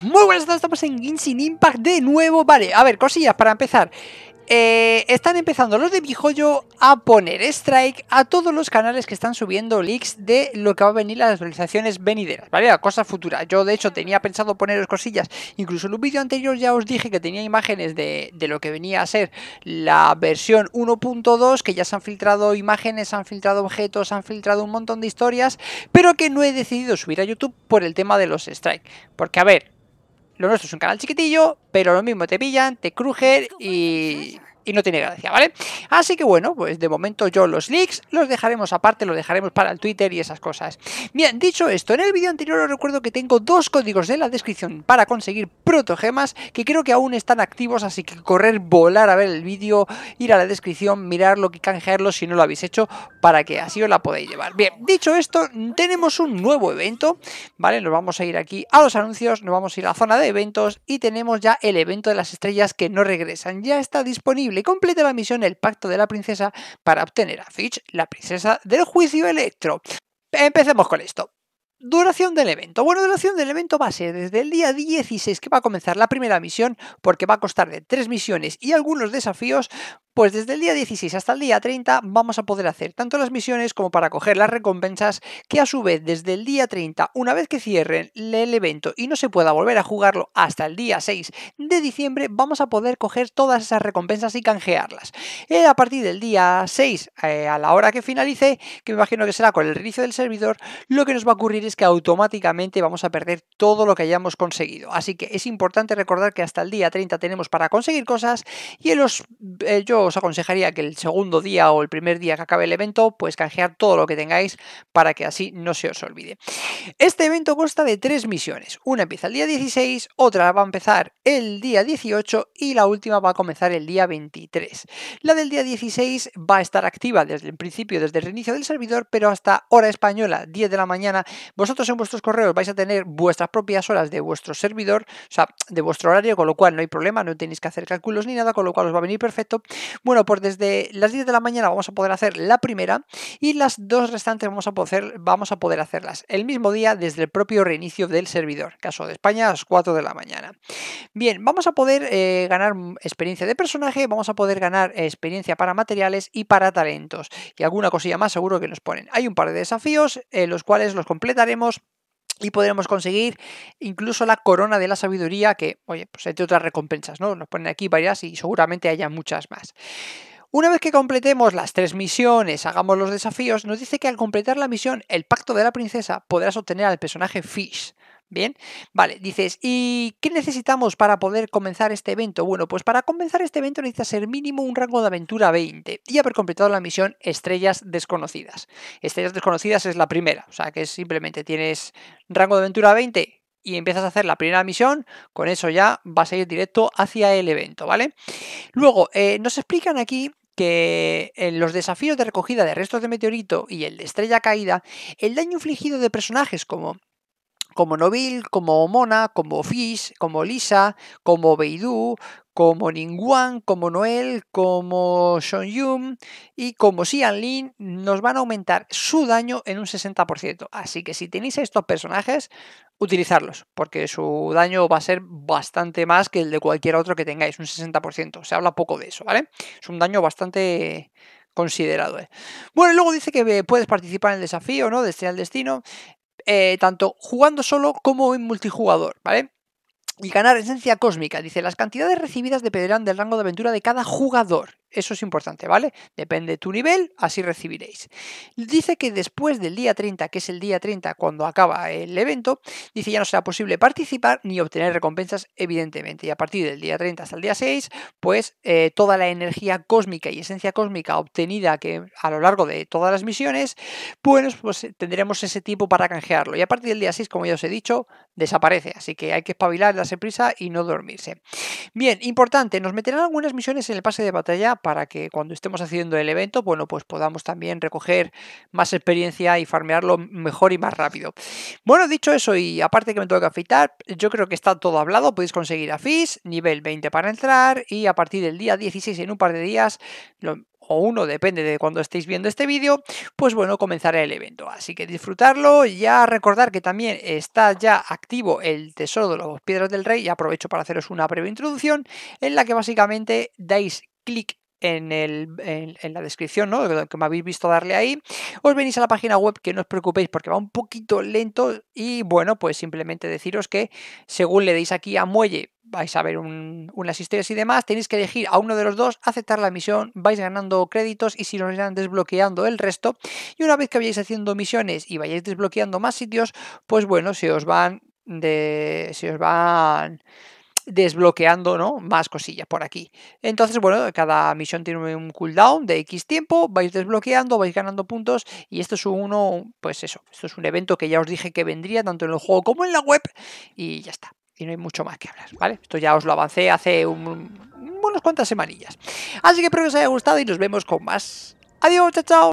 Muy buenas tardes, estamos en Genshin Impact de nuevo. Vale, a ver, cosillas para empezar. Eh, están empezando los de Bijoyo a poner strike a todos los canales que están subiendo leaks de lo que va a venir las actualizaciones venideras, ¿vale? A cosas futuras. Yo, de hecho, tenía pensado poneros cosillas. Incluso en un vídeo anterior ya os dije que tenía imágenes de, de lo que venía a ser la versión 1.2, que ya se han filtrado imágenes, se han filtrado objetos, se han filtrado un montón de historias, pero que no he decidido subir a YouTube por el tema de los strike. Porque, a ver, lo nuestro es un canal chiquitillo, pero lo mismo te pillan, te crujen y y no tiene gracia, ¿vale? Así que bueno, pues de momento yo los leaks los dejaremos aparte, los dejaremos para el Twitter y esas cosas. Bien, dicho esto, en el vídeo anterior os recuerdo que tengo dos códigos en la descripción para conseguir protogemas que creo que aún están activos, así que correr, volar a ver el vídeo, ir a la descripción, mirarlo, que canjearlo si no lo habéis hecho, para que así os la podáis llevar. Bien, dicho esto, tenemos un nuevo evento, ¿vale? Nos vamos a ir aquí a los anuncios, nos vamos a ir a la zona de eventos y tenemos ya el evento de las estrellas que no regresan. Ya está disponible le la misión El Pacto de la Princesa para obtener a Fitch, la princesa del juicio electro. Empecemos con esto. Duración del evento. Bueno, duración del evento va a ser desde el día 16 que va a comenzar la primera misión, porque va a costar de tres misiones y algunos desafíos, pues desde el día 16 hasta el día 30 vamos a poder hacer tanto las misiones como para coger las recompensas que a su vez desde el día 30, una vez que cierren el evento y no se pueda volver a jugarlo hasta el día 6 de diciembre, vamos a poder coger todas esas recompensas y canjearlas. Eh, a partir del día 6, eh, a la hora que finalice, que me imagino que será con el reinicio del servidor, lo que nos va a ocurrir es que automáticamente vamos a perder todo lo que hayamos conseguido. Así que es importante recordar que hasta el día 30 tenemos para conseguir cosas y en los... Eh, yo os aconsejaría que el segundo día o el primer día que acabe el evento, pues canjear todo lo que tengáis para que así no se os olvide. Este evento consta de tres misiones. Una empieza el día 16, otra va a empezar el día 18 y la última va a comenzar el día 23. La del día 16 va a estar activa desde el principio, desde el reinicio del servidor, pero hasta hora española, 10 de la mañana. Vosotros en vuestros correos vais a tener vuestras propias horas de vuestro servidor, o sea, de vuestro horario, con lo cual no hay problema, no tenéis que hacer cálculos ni nada, con lo cual os va a venir perfecto. Bueno, pues desde las 10 de la mañana vamos a poder hacer la primera y las dos restantes vamos a poder, vamos a poder hacerlas el mismo día desde el propio reinicio del servidor. Caso de España, a las 4 de la mañana. Bien, vamos a poder eh, ganar experiencia de personaje, vamos a poder ganar experiencia para materiales y para talentos. Y alguna cosilla más seguro que nos ponen. Hay un par de desafíos, en eh, los cuales los completaremos y podremos conseguir incluso la corona de la sabiduría, que, oye, pues hay otras recompensas, ¿no? Nos ponen aquí varias y seguramente haya muchas más. Una vez que completemos las tres misiones, hagamos los desafíos, nos dice que al completar la misión El Pacto de la Princesa podrás obtener al personaje Fish. Bien, vale, dices, ¿y qué necesitamos para poder comenzar este evento? Bueno, pues para comenzar este evento necesitas ser mínimo un rango de aventura 20 y haber completado la misión Estrellas Desconocidas. Estrellas Desconocidas es la primera, o sea que simplemente tienes rango de aventura 20 y empiezas a hacer la primera misión, con eso ya vas a ir directo hacia el evento, ¿vale? Luego, eh, nos explican aquí que en los desafíos de recogida de restos de meteorito y el de estrella caída, el daño infligido de personajes como como Nobil, como Mona, como Fish, como Lisa, como Beidou, como Ningguang, como Noel, como Son Yum y como Xian Lin nos van a aumentar su daño en un 60%. Así que si tenéis estos personajes, utilizarlos, porque su daño va a ser bastante más que el de cualquier otro que tengáis, un 60%. Se habla poco de eso, ¿vale? Es un daño bastante considerado. ¿eh? Bueno, y luego dice que puedes participar en el desafío, ¿no? Destino al destino. Eh, tanto jugando solo como en multijugador, ¿vale? Y ganar esencia cósmica. Dice, las cantidades recibidas dependerán del rango de aventura de cada jugador. Eso es importante, ¿vale? Depende de tu nivel, así recibiréis. Dice que después del día 30, que es el día 30 cuando acaba el evento, dice ya no será posible participar ni obtener recompensas, evidentemente. Y a partir del día 30 hasta el día 6, pues eh, toda la energía cósmica y esencia cósmica obtenida que a lo largo de todas las misiones, pues, pues tendremos ese tiempo para canjearlo. Y a partir del día 6, como ya os he dicho, desaparece. Así que hay que espabilar, darse prisa y no dormirse. Bien, importante, nos meterán algunas misiones en el pase de batalla para que cuando estemos haciendo el evento, bueno, pues podamos también recoger más experiencia y farmearlo mejor y más rápido. Bueno, dicho eso, y aparte que me tengo que afeitar, yo creo que está todo hablado. Podéis conseguir a nivel 20 para entrar, y a partir del día 16, en un par de días, o uno, depende de cuando estéis viendo este vídeo, pues bueno, comenzará el evento. Así que disfrutarlo. Ya recordar que también está ya activo el tesoro de los piedras del rey y aprovecho para haceros una breve introducción en la que básicamente dais clic en, la descripción, ¿no? que me habéis visto darle ahí. Os venís a la página web, que no os preocupéis porque va un poquito lento. Y bueno, pues simplemente deciros que según le deis aquí a Muelle, vais a ver unas historias y demás. Tenéis que elegir a uno de los dos, aceptar la misión, vais ganando créditos y si no, irán desbloqueando el resto. Y una vez que vayáis haciendo misiones y vayáis desbloqueando más sitios, pues bueno, se os van de. se os van desbloqueando ¿no? más cosillas por aquí. Entonces, bueno, cada misión tiene un cooldown de X tiempo, vais desbloqueando, vais ganando puntos y esto es uno, pues eso, esto es un evento que ya os dije que vendría tanto en el juego como en la web y ya está. Y no hay mucho más que hablar, ¿vale? Esto ya os lo avancé hace un, unas cuantas semanillas. Así que espero que os haya gustado y nos vemos con más. Adiós, chao, chao.